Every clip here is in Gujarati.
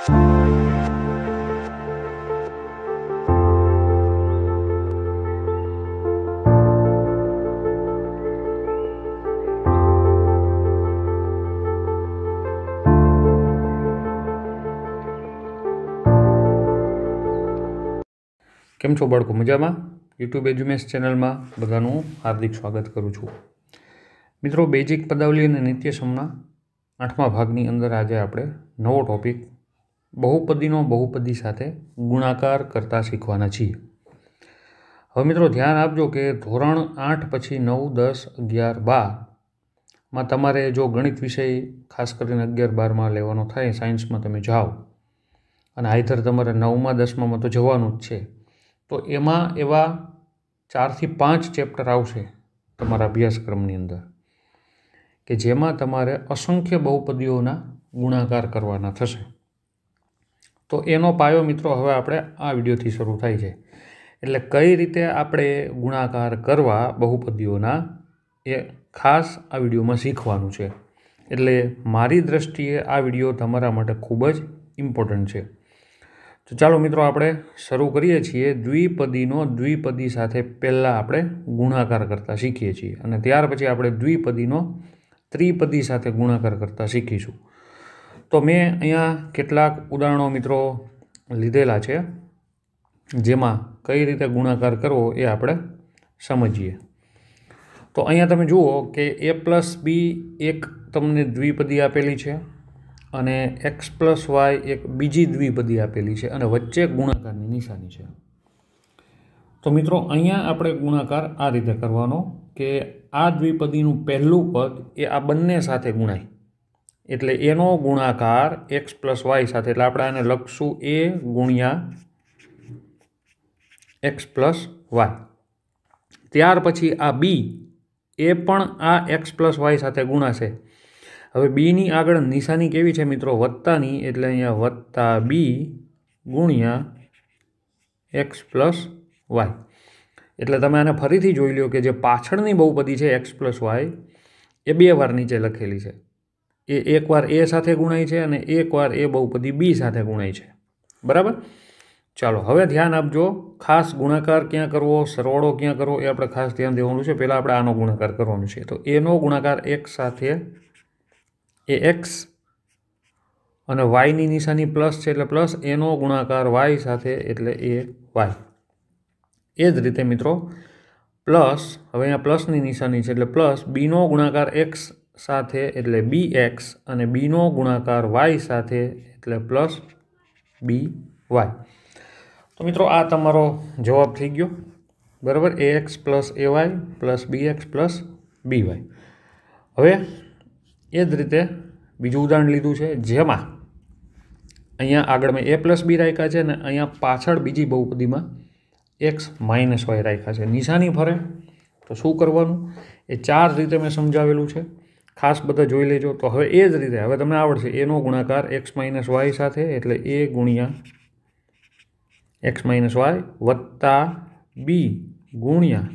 કેમ છો બાળકો મજામાં યુટ્યુબ એજ્યુમેશ ચેનલમાં બધાનું હાર્દિક સ્વાગત કરું છું મિત્રો બેઝિક પદાવલી અને નિત્યસમના આઠમા ભાગની અંદર આજે આપણે નવો ટોપિક બહુપદીનો બહુપદી સાથે ગુણાકાર કરતા શીખવાના છીએ હવે મિત્રો ધ્યાન આપજો કે ધોરણ આઠ પછી નવ દસ અગિયાર બારમાં તમારે જો ગણિત વિષય ખાસ કરીને અગિયાર બારમાં લેવાનો થાય સાયન્સમાં તમે જાઓ અને આઈધર તમારે નવમાં દસમાં તો જવાનું જ છે તો એમાં એવા ચારથી પાંચ ચેપ્ટર આવશે તમારા અભ્યાસક્રમની અંદર કે જેમાં તમારે અસંખ્ય બહુપદીઓના ગુણાકાર કરવાના થશે તો એનો પાયો મિત્રો હવે આપણે આ વિડીયોથી શરૂ થાય છે એટલે કઈ રીતે આપણે ગુણાકાર કરવા બહુપદીઓના એ ખાસ આ વિડીયોમાં શીખવાનું છે એટલે મારી દ્રષ્ટિએ આ વિડીયો તમારા માટે ખૂબ જ ઇમ્પોર્ટન્ટ છે તો ચાલો મિત્રો આપણે શરૂ કરીએ છીએ દ્વિપદીનો દ્વિપદી સાથે પહેલાં આપણે ગુણાકાર કરતા શીખીએ છીએ અને ત્યાર પછી આપણે દ્વિપદીનો ત્રિપદી સાથે ગુણાકાર કરતા શીખીશું તો મેં અહીંયા કેટલાક ઉદાહરણો મિત્રો લીધેલા છે જેમાં કઈ રીતે ગુણાકાર કરવો એ આપણે સમજીએ તો અહીંયા તમે જુઓ કે એ પ્લસ બી એક તમને દ્વિપદી આપેલી છે અને એક્સ પ્લસ વાય એક બીજી દ્વિપદી આપેલી છે અને વચ્ચે ગુણાકારની નિશાની છે તો મિત્રો અહીંયા આપણે ગુણાકાર આ રીતે કરવાનો કે આ દ્વિપદીનું પહેલું પદ એ આ બંને સાથે ગુણાય એટલે એનો ગુણાકાર એક્સ પ્લસ વાય સાથે એટલે આપણે આને લખશું એ ગુણ્યા એક્સ પ્લસ વાય ત્યાર પછી આ બી એ પણ આ એક્સ પ્લસ વાય સાથે ગુણાશે હવે બીની આગળ નિશાની કેવી છે મિત્રો વત્તાની એટલે અહીંયા વત્તા બી ગુણ્યા એક્સ પ્લસ વાય એટલે તમે આને ફરીથી જોઈ લો કે જે પાછળની બહુપદી છે એક્સ પ્લસ વાય એ બે વાર નીચે લખેલી છે એ એકવાર એ સાથે ગુણાય છે અને એકવાર એ બહુપદી બી સાથે ગુણાય છે બરાબર ચાલો હવે ધ્યાન આપજો ખાસ ગુણાકાર ક્યાં કરવો સરવાળો ક્યાં કરવો એ આપણે ખાસ ધ્યાન દેવાનું છે પહેલાં આપણે આનો ગુણાકાર કરવાનો છે તો એનો ગુણાકાર એક સાથે એ એક્સ અને વાયની નિશાની પ્લસ છે એટલે પ્લસ એનો ગુણાકાર વાય સાથે એટલે એ વાય એ જ રીતે મિત્રો પ્લસ હવે અહીંયા પ્લસની નિશાની છે એટલે પ્લસ બીનો ગુણાકાર એક્સ સાથે એટલે બી એક્સ અને બીનો ગુણાકાર વાય સાથે એટલે પ્લસ બી વાય તો મિત્રો આ તમારો જવાબ થઈ ગયો બરાબર a x plus a y plus b x plus b y હવે એ જ રીતે બીજું ઉદાહરણ લીધું છે જેમાં અહીંયા આગળ મેં એ પ્લસ બી રાખ્યા છે અને અહીંયા પાછળ બીજી બહુપદીમાં એક્સ માઇનસ વાય રાખ્યા છે નિશાની ફરે તો શું કરવાનું એ ચાર રીતે મેં સમજાવેલું છે ખાસ બધા જોઈ લેજો તો હવે એ જ રીતે હવે તમને આવડશે એનો ગુણાકાર એક્સ માઇનસ વાય સાથે એટલે એ ગુણ્યા એક્સ માઇનસ વાય વત્તા બી ગુણ્યા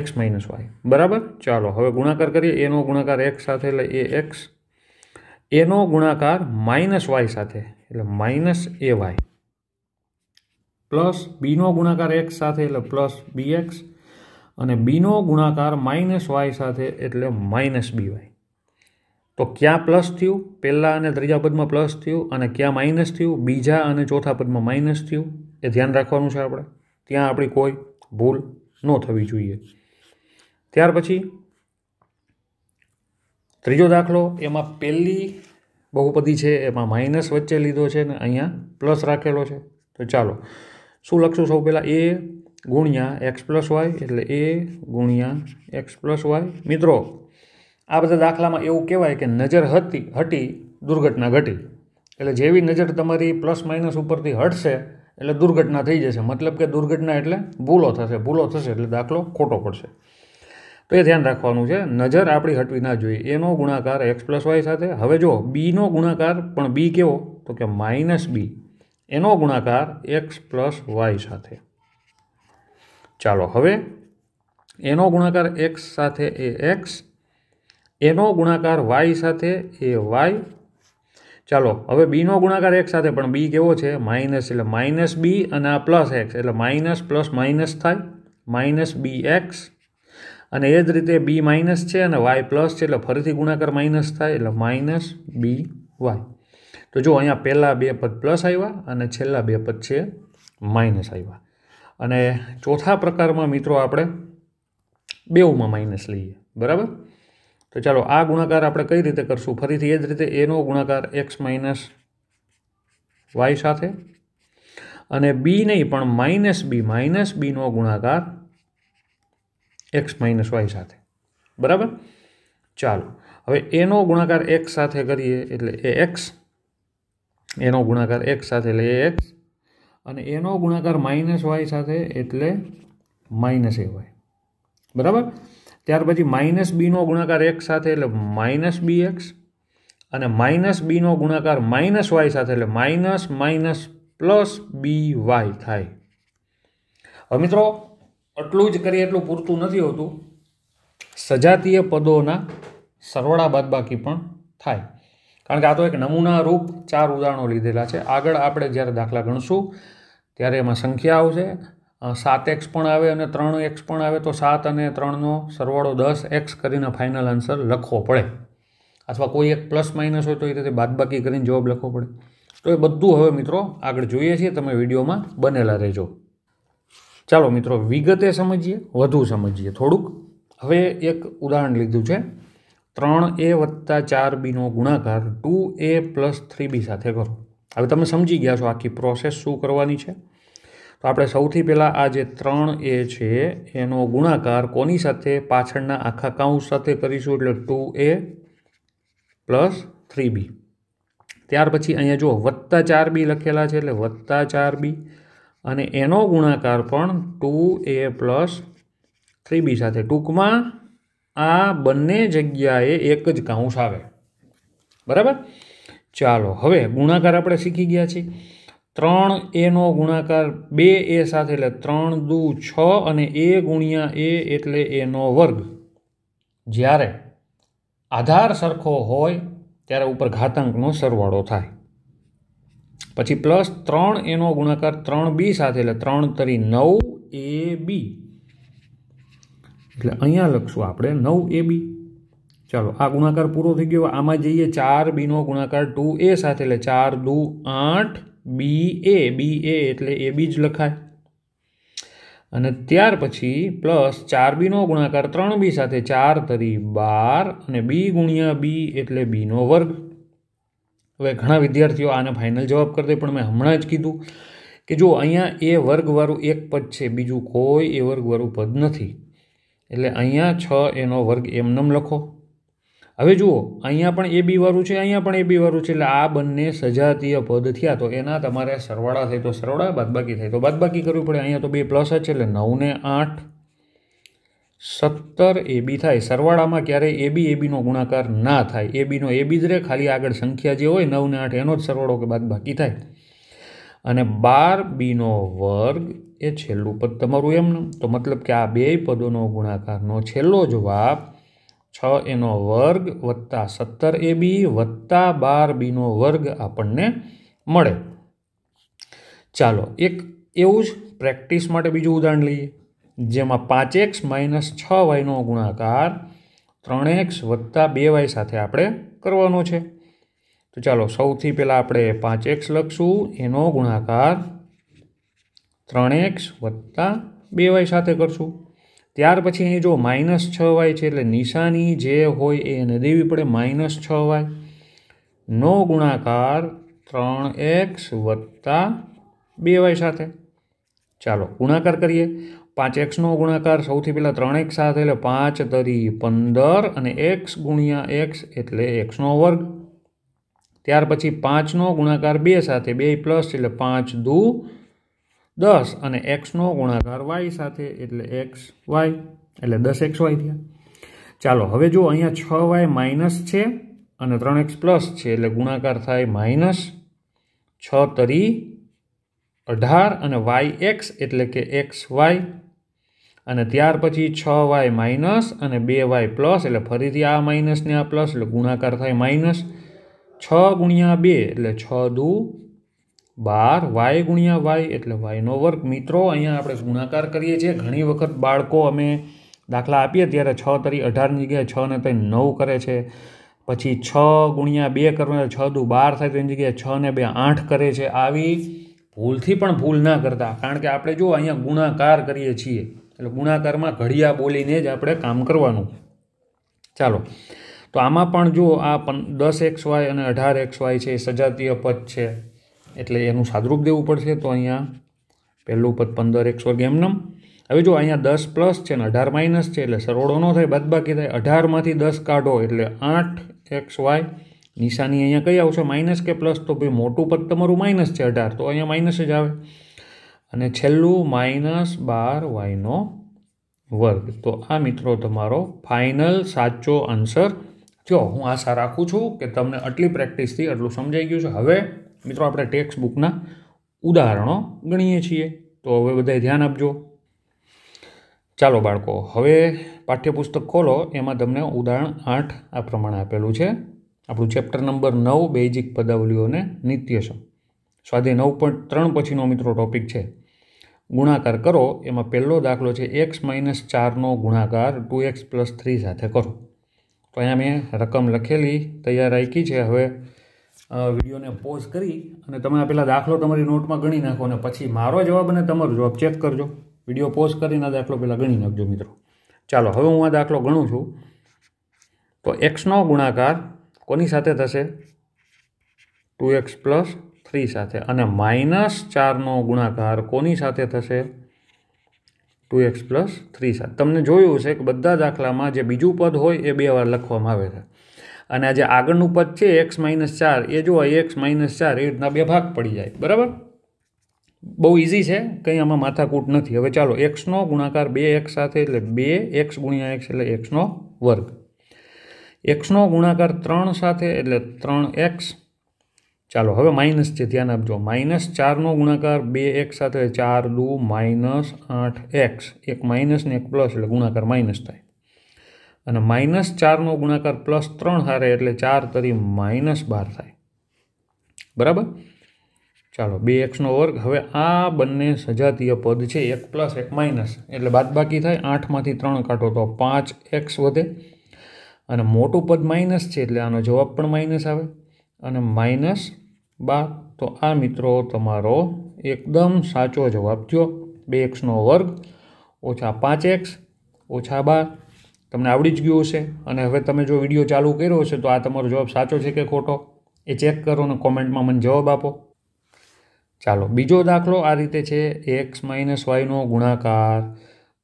એક્સ માઇનસ વાય બરાબર ચાલો હવે ગુણાકાર કરીએ એનો ગુણાકાર એક્સ સાથે એટલે એ એક્સ એનો ગુણાકાર માઇનસ વાય સાથે એટલે માઇનસ એ વાય પ્લસ બીનો ગુણાકાર એક્સ સાથે એટલે પ્લસ બી એક્સ અને બીનો ગુણાકાર માઇનસ વાય સાથે એટલે માઇનસ બી વાય તો ક્યાં પ્લસ થયું પહેલાં અને ત્રીજા પદમાં પ્લસ થયું અને ક્યાં માઇનસ થયું બીજા અને ચોથા પદમાં માઇનસ થયું એ ધ્યાન રાખવાનું છે આપણે ત્યાં આપણી કોઈ ભૂલ ન થવી જોઈએ ત્યાર પછી ત્રીજો દાખલો એમાં પહેલી બહુપદી છે એમાં માઇનસ વચ્ચે લીધો છે ને અહીંયા પ્લસ રાખેલો છે તો ચાલો શું લખશું સૌ પહેલાં એ ગુણ્યા એક્સ પ્લસ વાય એટલે એ ગુણ્યા એક્સ પ્લસ વાય મિત્રો આ બધા દાખલામાં એવું કહેવાય કે નજર હતી હટી દુર્ઘટના ઘટી એટલે જેવી નજર તમારી પ્લસ માઇનસ ઉપરથી હટશે એટલે દુર્ઘટના થઈ જશે મતલબ કે દુર્ઘટના એટલે ભૂલો થશે ભૂલો થશે એટલે દાખલો ખોટો પડશે તો એ ધ્યાન રાખવાનું છે નજર આપણી હટવી ના જોઈએ એનો ગુણાકાર એક્સ પ્લસ વાય સાથે હવે જો બીનો ગુણાકાર પણ બી કેવો તો કે માઇનસ બી એનો ગુણાકાર એક્સ પ્લસ વાય સાથે ચાલો હવે એનો ગુણાકાર એક્સ સાથે એ એક્સ એનો ગુણાકાર વાય સાથે એ વાય ચાલો હવે બીનો ગુણાકાર એક્સ સાથે પણ બી કેવો છે માઇનસ એટલે માઇનસ બી અને આ પ્લસ એક્સ એટલે માઇનસ પ્લસ માઇનસ થાય માઇનસ બી એક્સ અને એ જ રીતે બી માઇનસ છે અને વાય પ્લસ છે એટલે ફરીથી ગુણાકાર માઇનસ થાય એટલે માઇનસ બી વાય તો જો અહીંયા પહેલાં બે પદ પ્લસ આવ્યા અને છેલ્લા બે પદ છે માઇનસ આવ્યા અને ચોથા પ્રકારમાં મિત્રો આપણે બેઉમાં માઇનસ લઈએ બરાબર તો ચાલો આ ગુણાકાર આપણે કઈ રીતે કરશું ફરીથી એ જ રીતે એનો ગુણાકાર એક્સ માઇનસ વાય સાથે અને બી નહીં પણ માઇનસ બી માઇનસ બીનો ગુણાકાર એક્સ માઇનસ વાય સાથે બરાબર ચાલો હવે એનો ગુણાકાર એક્સ સાથે કરીએ એટલે એ એક્સ એનો ગુણાકાર એક્સ સાથે લઈએ એક્સ અને એનો ગુણાકાર માઇનસ વાય સાથે એટલે માઇનસ એ વાય બરાબર ત્યાર પછી માઇનસ બીનો ગુણાકાર એક્સ સાથે એટલે માઇનસ બી એક્સ અને માઇનસ બીનો ગુણાકાર માઇનસ વાય સાથે એટલે minus minus plus b y થાય હવે મિત્રો આટલું જ કરીએ એટલું પૂરતું નથી હોતું સજાતીય પદોના સરવાળા બાદબાકી પણ થાય કારણ કે આ તો એક નમૂના રૂપ ચાર ઉદાહરણો લીધેલા છે આગળ આપણે જ્યારે દાખલા ગણશું ત્યારે એમાં સંખ્યા આવશે સાત એક્સ પણ આવે અને ત્રણ એક્સ પણ આવે તો સાત અને ત્રણનો સરવાળો દસ એક્સ કરીને ફાઇનલ આન્સર લખવો પડે અથવા કોઈ એક પ્લસ માઇનસ હોય તો એ રીતે બાદબાકી કરીને જવાબ લખવો પડે તો એ બધું હવે મિત્રો આગળ જોઈએ છીએ તમે વિડીયોમાં બનેલા રહેજો ચાલો મિત્રો વિગતે સમજીએ વધુ સમજીએ થોડુંક હવે એક ઉદાહરણ લીધું છે ત્રણ એ વત્તા ચાર બીનો ગુણાકાર two a plus three b સાથે કરો હવે તમે સમજી ગયા છો આખી પ્રોસેસ શું કરવાની છે તો આપણે સૌથી પહેલાં આ જે ત્રણ એ છે એનો ગુણાકાર કોની સાથે પાછળના આખા કાઉન્સ સાથે કરીશું એટલે two a plus three b ત્યાર પછી અહીંયા જો વત્તા ચાર બી લખેલા છે એટલે વત્તા ચાર બી અને એનો ગુણાકાર પણ two a plus three b સાથે ટૂંકમાં આ બંને જગ્યાએ એક જ કાઉન્સ આવે બરાબર ચાલો હવે ગુણાકાર આપણે શીખી ગયા છીએ ત્રણ એનો ગુણાકાર બે એ સાથે એટલે ત્રણ દુ છ અને એ ગુણ્યા એ એટલે એનો વર્ગ જ્યારે આધાર સરખો હોય ત્યારે ઉપર ઘાતાંકનો સરવાળો થાય પછી પ્લસ ત્રણ એનો ગુણાકાર ત્રણ બી સાથે એટલે ત્રણ તરી નવ એ બી એટલે અહીંયા લખશું આપણે નવ એ બી ચાલો આ ગુણાકાર પૂરો થઈ ગયો આમાં જઈએ ચાર બીનો ગુણાકાર ટુ એ સાથે એટલે ચાર દુ આઠ બી એ બી એ એટલે એ બી જ લખાય અને ત્યાર પછી પ્લસ ચાર બીનો ગુણાકાર ત્રણ બી સાથે ચાર તરી બાર અને બી ગુણ્યા બી એટલે બીનો વર્ગ હવે ઘણા વિદ્યાર્થીઓ આને ફાઇનલ જવાબ કરી પણ મેં હમણાં જ કીધું કે જો અહીંયા એ વર્ગવાળું એક પદ છે બીજું કોઈ એ વર્ગવાળું પદ નથી એટલે અહીંયા છ એનો વર્ગ એમનેમ લખો હવે જુઓ અહીંયા પણ એ બીવાળું છે અહીંયા પણ એ બીવાળું છે એટલે આ બંને સજાતીય પદ થયા તો એના તમારે સરવાળા થાય તો સરવાળા બાદબાકી થાય તો બાદબાકી કરવી પડે અહીંયા તો બે પ્લસ જ છે એટલે નવને આઠ સત્તર એ બી થાય સરવાળામાં ક્યારેય એ બી એ બીનો ગુણાકાર ના થાય એ બીનો એ બી જ રહે ખાલી આગળ સંખ્યા જે હોય નવને આઠ એનો જ સરવાળો કે બાદબાકી થાય અને બાર બીનો વર્ગ એ છેલ્લું પદ તમારું એમ તો મતલબ કે આ બે પદોનો ગુણાકારનો છેલ્લો જવાબ છ એનો વર્ગ વત્તા સત્તર એ બી વત્તા બાર બીનો વર્ગ આપણને મળે ચાલો એક એવું જ પ્રેક્ટિસ માટે બીજું ઉદાહરણ લઈએ જેમાં પાંચ એક્સ માઇનસ છ વાયનો ગુણાકાર ત્રણ એક્સ વત્તા બે વાય સાથે આપણે કરવાનો છે તો ચાલો સૌથી પહેલાં આપણે પાંચ એક્સ લખશું એનો ગુણાકાર ત્રણ એક્સ વત્તા બે વાય સાથે કરશું ત્યાર પછી અહીં જો માઇનસ છ વાય છે એટલે નિશાની જે હોય એ એને દેવી પડે માઇનસ છ વાય નો ગુણાકાર ત્રણ એક્સ વત્તા બે વાય સાથે ચાલો ગુણાકાર કરીએ પાંચ એક્સનો ગુણાકાર સૌથી પહેલાં ત્રણ એક્સ સાથે એટલે પાંચ તરી પંદર અને એક્સ ગુણ્યા એક્સ એટલે એક્સનો વર્ગ ત્યાર પછી પાંચનો ગુણાકાર બે સાથે બે પ્લસ એટલે પાંચ દુ દસ અને એક્સનો ગુણાકાર વાય સાથે એટલે એક્સ વાય એટલે દસ એક્સ વાય થયા ચાલો હવે જો અહીંયા છ વાય માઇનસ છે અને ત્રણ એક્સ પ્લસ છે એટલે ગુણાકાર થાય માઇનસ છ તરી અઢાર અને વાય એક્સ એટલે કે એક્સ વાય અને ત્યાર પછી છ વાય માઇનસ અને બે વાય પ્લસ એટલે ફરીથી આ માઇનસ ને આ પ્લસ એટલે ગુણાકાર થાય માઇનસ છ ગુણ્યા બે એટલે છ દુ બાર વાય ગુણ્યા વાય એટલે વાયનો વર્ગ મિત્રો અહીંયા આપણે ગુણાકાર કરીએ છીએ ઘણી વખત બાળકો અમે દાખલા આપીએ ત્યારે છ તરી અઢારની જગ્યાએ છ ને તરી નવ કરે છે પછી છ ગુણ્યા બે કરવાના છ દુ બાર થાય તેની જગ્યાએ છ ને બે આઠ કરે છે આવી ભૂલથી પણ ભૂલ ના કરતા કારણ કે આપણે જો અહીંયા ગુણાકાર કરીએ છીએ એટલે ગુણાકારમાં ઘડિયા બોલીને જ આપણે કામ કરવાનું ચાલો તો આમાં પણ જો આ પન દસ એક્સ વાય અને અઢાર એક્સ વાય છે એ સજાતીય પદ છે એટલે એનું સાદરૂપ દેવું પડશે તો અહીંયા પહેલું પદ પંદર એક્સ વર્ગ એમનેમ હવે જો અહીંયા દસ પ્લસ છે ને અઢાર માઇનસ છે એટલે સરવાળો ન થાય બાદબાકી થાય અઢારમાંથી દસ કાઢો એટલે આઠ એક્સ વાય નિશાની અહીંયા કઈ આવશે માઇનસ કે પ્લસ તો ભાઈ મોટું પદ તમારું માઇનસ છે અઢાર તો અહીંયા માઇનસ જ આવે અને છેલ્લું માઇનસ બાર વાયનો વર્ગ તો આ મિત્રો તમારો ફાઇનલ સાચો આન્સર જો હું આશા રાખું છું કે તમને આટલી પ્રેક્ટિસથી આટલું સમજાઈ ગયું છે હવે મિત્રો આપણે ટેક્સ્ટ બુકના ઉદાહરણો ગણીએ છીએ તો હવે બધાએ ધ્યાન આપજો ચાલો બાળકો હવે પાઠ્યપુસ્તક ખોલો એમાં તમને ઉદાહરણ આઠ આ પ્રમાણે આપેલું છે આપણું ચેપ્ટર નંબર નવ બેઝિક પદાવલીઓ અને નિત્યસમ સ્વાધ્યાય નવ પોઈન્ટ ત્રણ પછીનો મિત્રો ટોપિક છે ગુણાકાર કરો એમાં પહેલો દાખલો છે એક્સ માઇનસ ચારનો ગુણાકાર ટુ એક્સ પ્લસ થ્રી સાથે કરો તો અહીંયા મેં રકમ લખેલી તૈયાર રાખી છે હવે વિડીયોને પોઝ કરી અને તમે આ પહેલાં દાખલો તમારી નોટમાં ગણી નાખો અને પછી મારો જવાબ અને તમારો જવાબ ચેક કરજો વિડીયો પોઝ કરીને દાખલો પહેલાં ગણી નાખજો મિત્રો ચાલો હવે હું આ દાખલો ગણું છું તો એક્સનો ગુણાકાર કોની સાથે થશે ટુ એક્સ પ્લસ થ્રી સાથે અને માઇનસ ચારનો ગુણાકાર કોની સાથે થશે ટુ એક્સ પ્લસ થ્રી સાત તમને જોયું છે કે બધા દાખલામાં જે બીજું પદ હોય એ બે વાર લખવામાં આવે છે અને આ જે આગળનું પદ છે એક્સ માઇનસ ચાર એ જો એક્સ માઇનસ ચાર એ રીતના બે ભાગ પડી જાય બરાબર બહુ ઇઝી છે કંઈ આમાં માથાકૂટ નથી હવે ચાલો એક્સનો ગુણાકાર બે એક્સ સાથે એટલે બે એક્સ ગુણ્યા એક્સ એટલે એક્સનો વર્ગ એક્સનો ગુણાકાર ત્રણ સાથે એટલે ત્રણ એક્સ ચાલો હવે માઇનસ છે ધ્યાન આપજો માઇનસ ચારનો ગુણાકાર બે એક સાથે ચાર દુ માઇનસ આઠ એક્સ એક માઇનસ ને એક પ્લસ એટલે ગુણાકાર માઇનસ થાય અને માઇનસ ચારનો ગુણાકાર પ્લસ ત્રણ હારે એટલે ચાર તરી માઇનસ બાર થાય બરાબર ચાલો બે એક્સનો વર્ગ હવે આ બંને સજાતીય પદ છે એક પ્લસ એક માઇનસ એટલે બાદબાકી થાય આઠમાંથી ત્રણ કાઢો તો પાંચ એક્સ વધે અને મોટું પદ માઇનસ છે એટલે આનો જવાબ પણ માઇનસ આવે અને માઇનસ બાર તો આ મિત્રો તમારો એકદમ સાચો જવાબ થયો બે એક્સનો વર્ગ ઓછા પાંચ એક્સ ઓછા બાર તમને આવડી જ ગયું હશે અને હવે તમે જો વિડીયો ચાલુ કર્યો હશે તો આ તમારો જવાબ સાચો છે કે ખોટો એ ચેક કરો અને કોમેન્ટમાં મને જવાબ આપો ચાલો બીજો દાખલો આ રીતે છે એક્સ માઇનસ વાયનો ગુણાકાર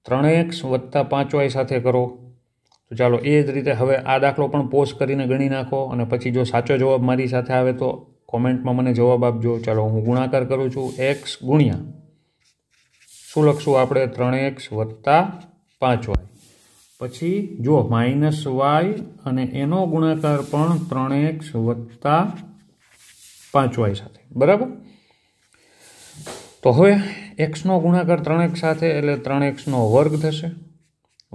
ત્રણ એક્સ વત્તા પાંચ વાય સાથે કરો તો ચાલો એ જ રીતે હવે આ દાખલો પણ પોસ્ટ કરીને ગણી નાખો અને પછી જો સાચો જવાબ મારી સાથે આવે તો કોમેન્ટમાં મને જવાબ આપજો ચાલો હું ગુણાકાર કરું છું એક્સ ગુણ્યા શું લખશું આપણે ત્રણ એક્સ વત્તા પાંચ વાય પછી જો માઇનસ વાય અને એનો ગુણાકાર પણ ત્રણ એક્સ વત્તા પાંચ વાય સાથે બરાબર તો હવે એક્સનો ગુણાકાર ત્રણ એક્સ સાથે એટલે ત્રણ એક્સનો વર્ગ થશે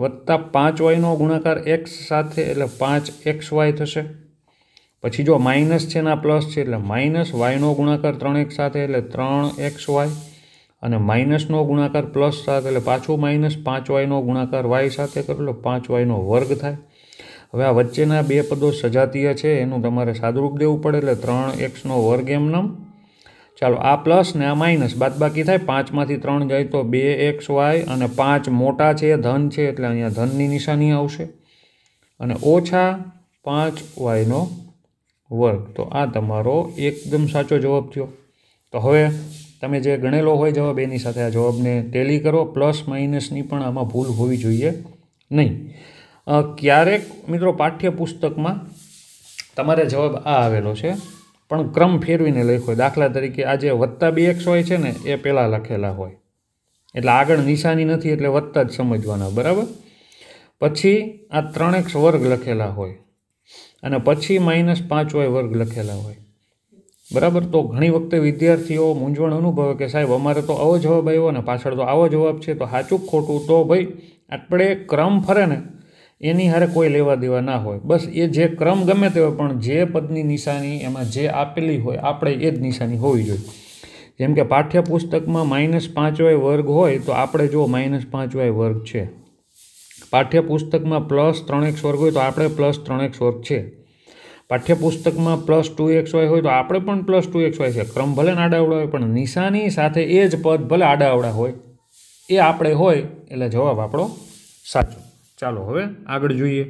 વત્તા પાંચ વાયનો ગુણાકાર એક્સ સાથે એટલે પાંચ એક્સ વાય થશે પછી જો માઇનસ છે ને પ્લસ છે એટલે માઇનસ વાયનો ગુણાકાર ત્રણ એક સાથે એટલે ત્રણ એક્સ વાય અને માઇનસનો ગુણાકાર પ્લસ સાથે એટલે પાછું માઇનસ પાંચ વાયનો ગુણાકાર વાય સાથે કરો એટલે પાંચ વાયનો વર્ગ થાય હવે આ વચ્ચેના બે પદો સજાતીય છે એનું તમારે સાદુરૂપ દેવું પડે એટલે ત્રણ એક્સનો વર્ગ એમ નામ ચાલો આ પ્લસ ને આ માઇનસ બાદબાકી થાય પાંચમાંથી ત્રણ જાય તો બે એક્સ વાય અને પાંચ મોટા છે ધન છે એટલે અહીંયા ધનની નિશાની આવશે અને ઓછા પાંચ વાયનો વર્ગ તો આ તમારો એકદમ સાચો જવાબ થયો તો હવે તમે જે ગણેલો હોય જવાબ એની સાથે આ જવાબને ટેલી કરો પ્લસ માઇનસની પણ આમાં ભૂલ હોવી જોઈએ નહીં ક્યારેક મિત્રો પાઠ્યપુસ્તકમાં તમારે જવાબ આ આવેલો છે પણ ક્રમ ફેરવીને લખ્યો હોય દાખલા તરીકે આ જે વત્તા બે એક્સ હોય છે ને એ પહેલાં લખેલા હોય એટલે આગળ નિશાની નથી એટલે વત્તા જ સમજવાના બરાબર પછી આ ત્રણ વર્ગ લખેલા હોય અને પછી માઇનસ પાંચવાય વર્ગ લખેલા હોય બરાબર તો ઘણી વખતે વિદ્યાર્થીઓ મૂંઝવણ અનુભવે કે સાહેબ અમારે તો આવો જવાબ આવ્યો ને પાછળ તો આવો જવાબ છે તો સાચું ખોટું તો ભાઈ આપણે ક્રમ ફરે ને એની હારે કોઈ લેવા દેવા ના હોય બસ એ જે ક્રમ ગમે તે હોય પણ જે પદની નિશાની એમાં જે આપેલી હોય આપણે એ જ નિશાની હોવી જોઈએ જેમ કે પાઠ્યપુસ્તકમાં માઇનસ પાંચવાય વર્ગ હોય તો આપણે જો માઇનસ પાંચ વાય વર્ગ છે પાઠ્યપુસ્તકમાં પ્લસ ત્રણ એક્સ વર્ગ હોય તો આપણે પ્લસ ત્રણ એક્સ વર્ગ છે પાઠ્યપુસ્તકમાં પ્લસ ટુ એક્સ વાય હોય તો આપણે પણ પ્લસ ટુ એક્સ વાય છે ક્રમ ભલે આડાવડા હોય પણ નિશાની સાથે એ જ પદ ભલે આડાવડા હોય એ આપણે હોય એટલે જવાબ આપણો સાચો ચાલો હવે આગળ જોઈએ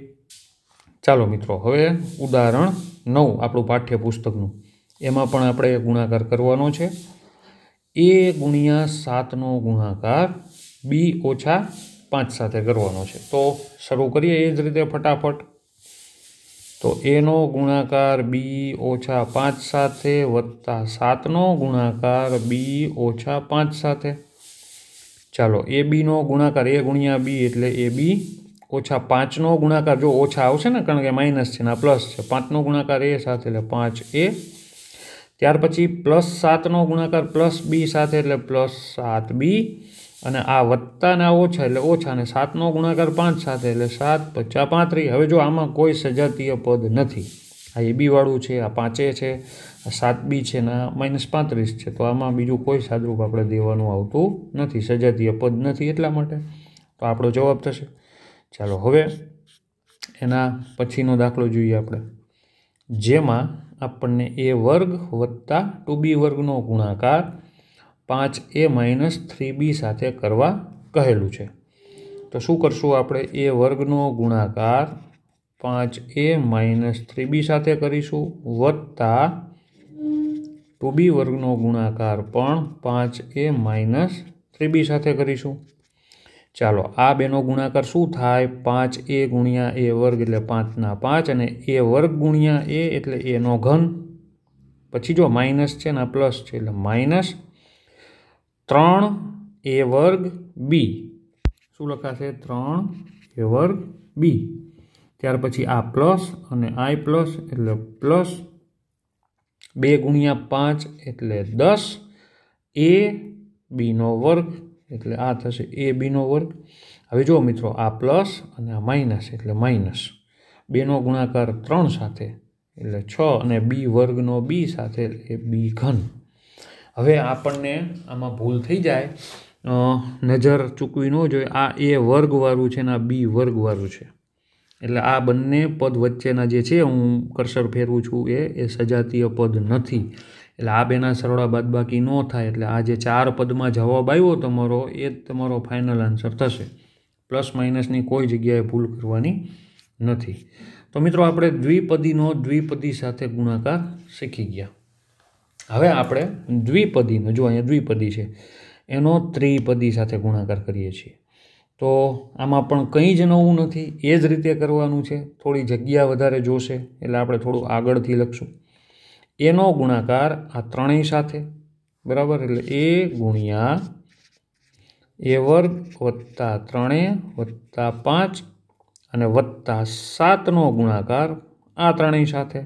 ચાલો મિત્રો હવે ઉદાહરણ નવ આપણું પાઠ્યપુસ્તકનું એમાં પણ આપણે ગુણાકાર કરવાનો છે એ ગુણ્યા સાતનો ગુણાકાર બી ઓછા પાંચ સાથે કરવાનો છે તો શરૂ કરીએ એ જ રીતે ફટાફટ તો એનો ગુણાકાર બી ઓછા પાંચ સાથે વત્તા સાતનો ગુણાકાર બી ઓછા પાંચ સાથે ચાલો એ બીનો ગુણાકાર એ ગુણ્યા બી એટલે એ બી ઓછા પાંચનો ગુણાકાર જો ઓછા આવશે ને કારણ કે માઇનસ છે ને આ પ્લસ છે પાંચનો ગુણાકાર એ સાથે એટલે પાંચ એ ત્યાર પછી પ્લસ સાતનો ગુણાકાર પ્લસ બી સાથે એટલે પ્લસ સાત બી અને આ વત્તાના ઓછા એટલે ઓછા ને સાતનો ગુણાકાર પાંચ સાથે એટલે સાત પચા પાંત્રીસ હવે જો આમાં કોઈ સજાતીય પદ નથી આ એ બીવાળું છે આ પાંચે છે આ સાત બી છે ને માઇનસ પાંત્રીસ છે તો આમાં બીજું કોઈ સાદરૂપ આપણે દેવાનું આવતું નથી સજાતીય પદ નથી એટલા માટે તો આપણો જવાબ થશે ચાલો હવે એના પછીનો દાખલો જોઈએ આપણે જેમાં આપણને એ વર્ગ વત્તા ટુ બી વર્ગનો ગુણાકાર પાંચ એ માઇનસ થ્રી બી સાથે કરવા કહેલું છે તો શું કરશું આપણે એ વર્ગનો ગુણાકાર પાંચ એ માઇનસ થ્રી બી સાથે કરીશું વત્તા ટુ બી વર્ગનો ગુણાકાર પણ પાંચ એ માઇનસ થ્રી બી સાથે કરીશું ચાલો આ બેનો ગુણાકાર શું થાય પાંચ એ ગુણ્યા એ વર્ગ એટલે પાંચના પાંચ અને એ વર્ગ ગુણ્યા એ એટલે એનો ઘન પછી જો માઇનસ છે ને પ્લસ છે એટલે માઇનસ ત્રણ એ વર્ગ બી શું લખાશે ત્રણ એ વર્ગ બી ત્યાર પછી આ પ્લસ અને આઈ પ્લસ એટલે પ્લસ બે ગુણ્યા પાંચ એટલે દસ એ બીનો વર્ગ એટલે આ થશે એ બીનો વર્ગ હવે જો મિત્રો આ પ્લસ અને આ માઇનસ એટલે માઇનસ બેનો ગુણાકાર ત્રણ સાથે એટલે છ અને બી વર્ગનો બી સાથે એ બી ઘન હવે આપણને આમાં ભૂલ થઈ જાય નજર ચૂકવી ન જોઈએ આ એ વર્ગવાળું છે ને આ બી વર્ગવાળું છે એટલે આ બંને પદ વચ્ચેના જે છે હું કરસર ફેરવું છું એ એ સજાતીય પદ નથી એટલે આ બેના સરવાળા બાદબાકી ન થાય એટલે આ જે ચાર પદમાં જવાબ આવ્યો તમારો એ તમારો ફાઇનલ આન્સર થશે પ્લસ માઇનસની કોઈ જગ્યાએ ભૂલ કરવાની નથી તો મિત્રો આપણે દ્વિપદીનો દ્વિપદી સાથે ગુણાકાર શીખી ગયા હવે આપણે દ્વિપદીનો જો અહીંયા દ્વિપદી છે એનો ત્રિપદી સાથે ગુણાકાર કરીએ છીએ તો આમાં પણ કંઈ જ નવું નથી એ જ રીતે કરવાનું છે થોડી જગ્યા વધારે જોશે એટલે આપણે થોડું આગળથી લખશું એનો ગુણાકાર આ ત્રણેય સાથે બરાબર એટલે એ ગુણ્યા એ વર્ગ વત્તા ત્રણે વત્તા પાંચ અને વત્તા સાતનો ગુણાકાર આ ત્રણેય સાથે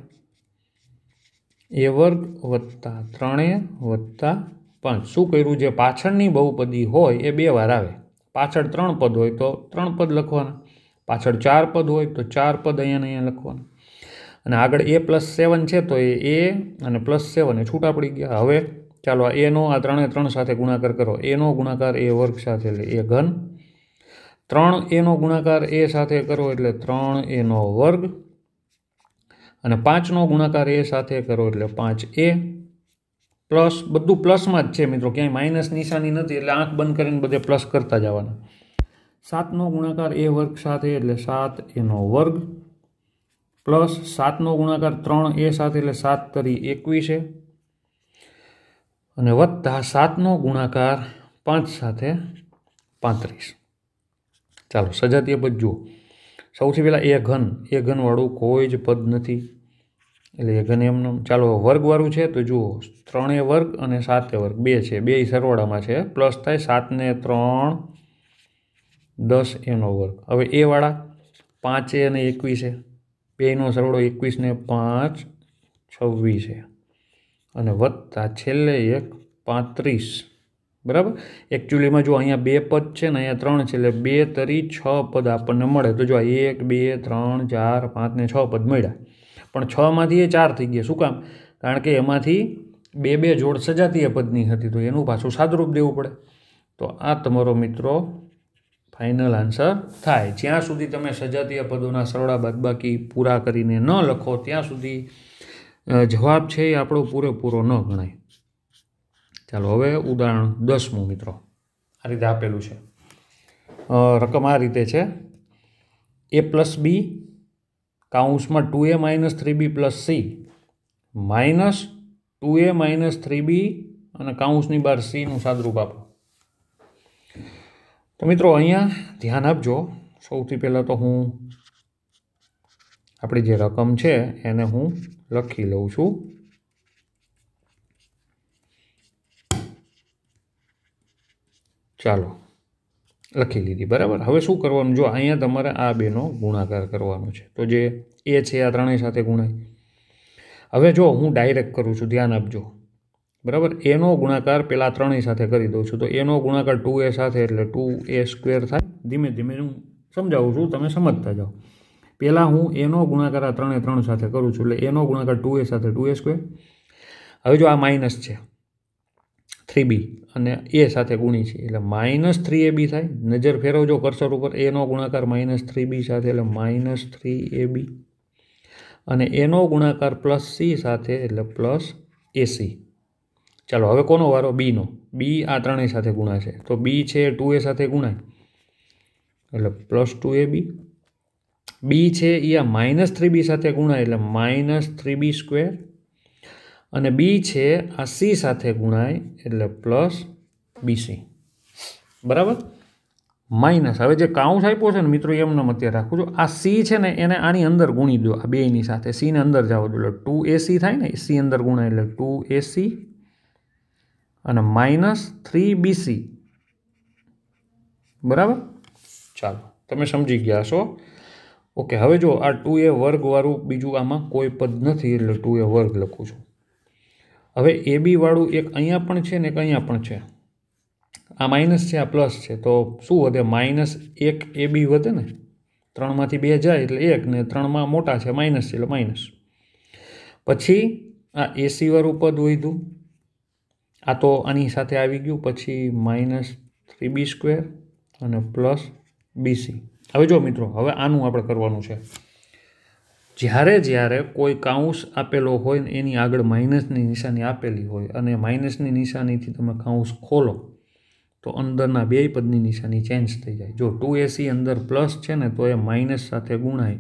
એ વર્ગ વત્તા ત્રણે વત્તા પાંચ શું કર્યું જે પાછળની બહુપદી હોય એ બે વાર આવે પાછળ ત્રણ પદ હોય તો ત્રણ પદ લખવાના પાછળ ચાર પદ હોય તો ચાર પદ અહીંયા અહીંયા લખવાના અને આગળ એ પ્લસ સેવન છે તો એ એ અને પ્લસ સેવન એ છૂટા પડી ગયા હવે ચાલો આ એનો આ ત્રણે ત્રણ સાથે ગુણાકાર કરો એનો ગુણાકાર એ વર્ગ સાથે એટલે એ ઘન ત્રણ એનો ગુણાકાર એ સાથે કરો એટલે ત્રણ એનો વર્ગ અને પાંચનો ગુણાકાર એ સાથે કરો એટલે પાંચ એ પ્લસ બધું પ્લસમાં જ છે મિત્રો ક્યાંય માઇનસ નિશાની નથી એટલે આંખ બંધ કરીને બધે પ્લસ કરતા જવાના સાતનો ગુણાકાર એ વર્ગ સાથે એટલે સાત એનો વર્ગ પ્લસ સાતનો ગુણાકાર ત્રણ એ સાથે એટલે સાત તરી એકવીસે અને વત્તા સાતનો ગુણાકાર પાંચ સાથે પાંત્રીસ ચાલો સજાતીય પદ જુઓ સૌથી પહેલાં એ ઘન એ ઘનવાળું કોઈ જ પદ નથી એટલે એ ઘન એમનો ચાલો વર્ગવાળું છે તો જુઓ ત્રણે વર્ગ અને સાતે વર્ગ બે છે બે સરવાળામાં છે પ્લસ થાય સાતને ત્રણ દસ એનો વર્ગ હવે એવાળા પાંચે અને એકવીસે બેનો સરવાળો એકવીસને પાંચ છવ્વીસ છે અને વત્તા છેલ્લે એક પાંત્રીસ બરાબર એકચ્યુઅલીમાં જો અહીંયા બે પદ છે ને અહીંયા ત્રણ છે એટલે બે તરી છ પદ આપણને મળે તો જો આ એક બે ત્રણ ચાર પાંચ ને છ પદ મળ્યા પણ છમાંથી એ ચાર થઈ ગયા શું કામ કારણ કે એમાંથી બે બે જોડ સજાતીય પદની હતી તો એનું પાછું સાદરૂપ દેવું પડે તો આ તમારો મિત્રો ફાઇનલ આન્સર થાય જ્યાં સુધી તમે સજાતીય પદોના સરવાળા બાદબાકી પૂરા કરીને ન લખો ત્યાં સુધી જવાબ છે એ આપણો પૂરેપૂરો ન ગણાય ચાલો હવે ઉદાહરણ દસમું મિત્રો આ રીતે આપેલું છે રકમ આ રીતે છે એ પ્લસ બી કાઉન્સમાં two a minus three b plus c minus two a minus three b અને કાઉન્સની બાર સીનું સાદરૂપ આપો તો મિત્રો અહીંયા ધ્યાન આપજો સૌથી પહેલાં તો હું આપણી જે રકમ છે એને હું લખી લઉં છું ચાલો લખી લીધી બરાબર હવે શું કરવાનું જો અહીંયા તમારે આ બેનો ગુણાકાર કરવાનો છે તો જે એ છે આ ત્રણેય સાથે ગુણાય હવે જો હું ડાયરેક્ટ કરું છું ધ્યાન આપજો બરાબર એનો ગુણાકાર પેલા ત્રણેય સાથે કરી દઉં છું તો એનો ગુણાકાર ટુ એ સાથે એટલે ટુ એ સ્ક્વેર થાય ધીમે ધીમે હું સમજાવું છું તમે સમજતા જાઓ પહેલાં હું એનો ગુણાકાર આ ત્રણે ત્રણ સાથે કરું છું એટલે એનો ગુણાકાર ટુ એ સાથે ટુ એ સ્ક્વેર હવે જો આ માઇનસ છે થ્રી બી અને એ સાથે ગુણી છે એટલે માઇનસ થ્રી એ બી થાય નજર ફેરવજો કરસર ઉપર એનો ગુણાકાર માઇનસ થ્રી બી સાથે એટલે માઇનસ થ્રી એ બી અને એનો ગુણાકાર પ્લસ સી સાથે એટલે પ્લસ એસી ચાલો હવે કોનો વારો બીનો બી આ ત્રણેય સાથે ગુણાય છે તો બી છે ટુ એ સાથે ગુણાય એટલે પ્લસ ટુ એ બી બી છે એ આ માઇનસ થ્રી બી સાથે ગુણાય એટલે માઇનસ થ્રી બી સ્ક્વેર અને બી છે આ સી સાથે ગુણાય એટલે પ્લસ બીસી બરાબર માઇનસ હવે જે કાઉન્સ આપ્યો છે ને મિત્રો એમને અત્યારે રાખું છું આ સી છે ને એને આની અંદર ગુણી દો આ બેની સાથે સીને અંદર જવા દો એટલે ટુ એસી થાય ને સી અંદર ગુણાય એટલે ટુ એસી અને માઇનસ થ્રી બીસી બરાબર ચાલો તમે સમજી ગયા છો ઓકે હવે જો આ ટુ એ વર્ગવાળું બીજું આમાં કોઈ પદ નથી એટલે ટુ એ વર્ગ લખું છું હવે એ બીવાળું એક અહીંયા પણ છે ને એક અહીંયા પણ છે આ માઇનસ છે આ પ્લસ છે તો શું વધે માઇનસ એક એ બી વધે ને ત્રણમાંથી બે જાય એટલે એક ને ત્રણમાં મોટા છે માઇનસ છે એટલે માઇનસ પછી આ એસીવાળું પદ વધ્યું આ તો આની સાથે આવી ગયું પછી માઇનસ થ્રી બી સ્ક્વેર અને પ્લસ બીસી હવે જો મિત્રો હવે આનું આપણે કરવાનું છે જ્યારે જ્યારે કોઈ કાઉન્સ આપેલો હોય એની આગળ માઇનસની નિશાની આપેલી હોય અને માઇનસની નિશાનીથી તમે કાઉન્સ ખોલો તો અંદરના બે પદની નિશાની ચેન્જ થઈ જાય જો ટુ એસી અંદર પ્લસ છે ને તો એ માઇનસ સાથે ગુણાય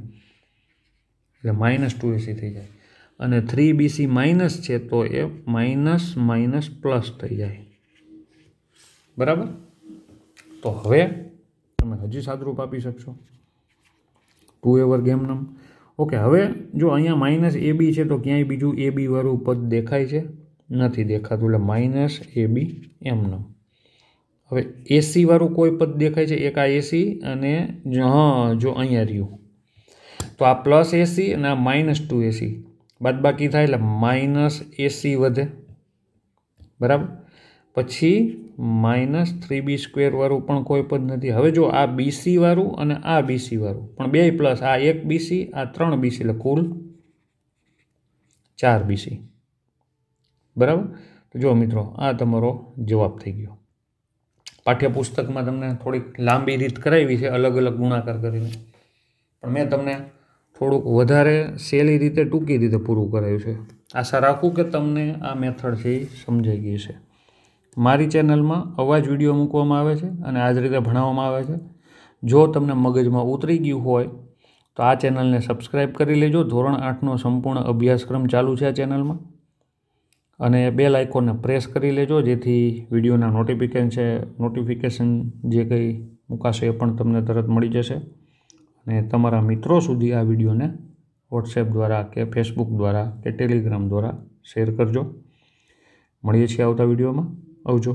એટલે માઇનસ ટુ એસી થઈ જાય અને થ્રી બીસી માઇનસ છે તો એ માઇનસ માઇનસ પ્લસ થઈ જાય બરાબર તો હવે તમે હજી સાદરૂપ આપી શકશો ટુ એવર ગેમ નમ ઓકે હવે જો અહીંયા માઇનસ એ બી છે તો ક્યાંય બીજું એ બીવાળું પદ દેખાય છે નથી દેખાતું એટલે માઇનસ એ બી એમનો હવે એસીવાળું કોઈ પદ દેખાય છે એક આ એસી અને હા જો અહીંયા રહ્યું તો આ પ્લસ એસી અને આ માઇનસ ટુ એસી બાદબાકી થાય એટલે માઇનસ એસી વધે બરાબર પછી માઇનસ થ્રી બી સ્ક્વેરવાળું પણ કોઈ પદ નથી હવે જો આ બીસીવાળું અને આ બીસીવાળું પણ બે પ્લસ આ એક બીસી આ ત્રણ બીસી એટલે કુલ ચાર બીસી બરાબર તો જુઓ મિત્રો આ તમારો જવાબ થઈ ગયો પાઠ્યપુસ્તકમાં તમને થોડીક લાંબી રીત કરાવી છે અલગ અલગ ગુણાકાર કરીને પણ મેં તમને થોડુંક વધારે સહેલી રીતે ટૂંકી રીતે પૂરું કરાયું છે આશા રાખું કે તમને આ મેથડ છે એ સમજાઈ ગઈ છે મારી ચેનલમાં અવાજ વિડીયો મૂકવામાં આવે છે અને આ જ રીતે ભણાવવામાં આવે છે જો તમને મગજમાં ઉતરી ગયું હોય તો આ ચેનલને સબસ્ક્રાઈબ કરી લેજો ધોરણ આઠનો સંપૂર્ણ અભ્યાસક્રમ ચાલુ છે આ ચેનલમાં અને બે આઇકોનને પ્રેસ કરી લેજો જેથી વિડીયોના નોટિફિકેશન છે નોટિફિકેશન જે કંઈ મૂકાશે એ પણ તમને તરત મળી જશે અને તમારા મિત્રો સુધી આ વિડીયોને વોટ્સએપ દ્વારા કે ફેસબુક દ્વારા કે ટેલિગ્રામ દ્વારા શેર કરજો મળીએ છીએ આવતા વિડીયોમાં આવજો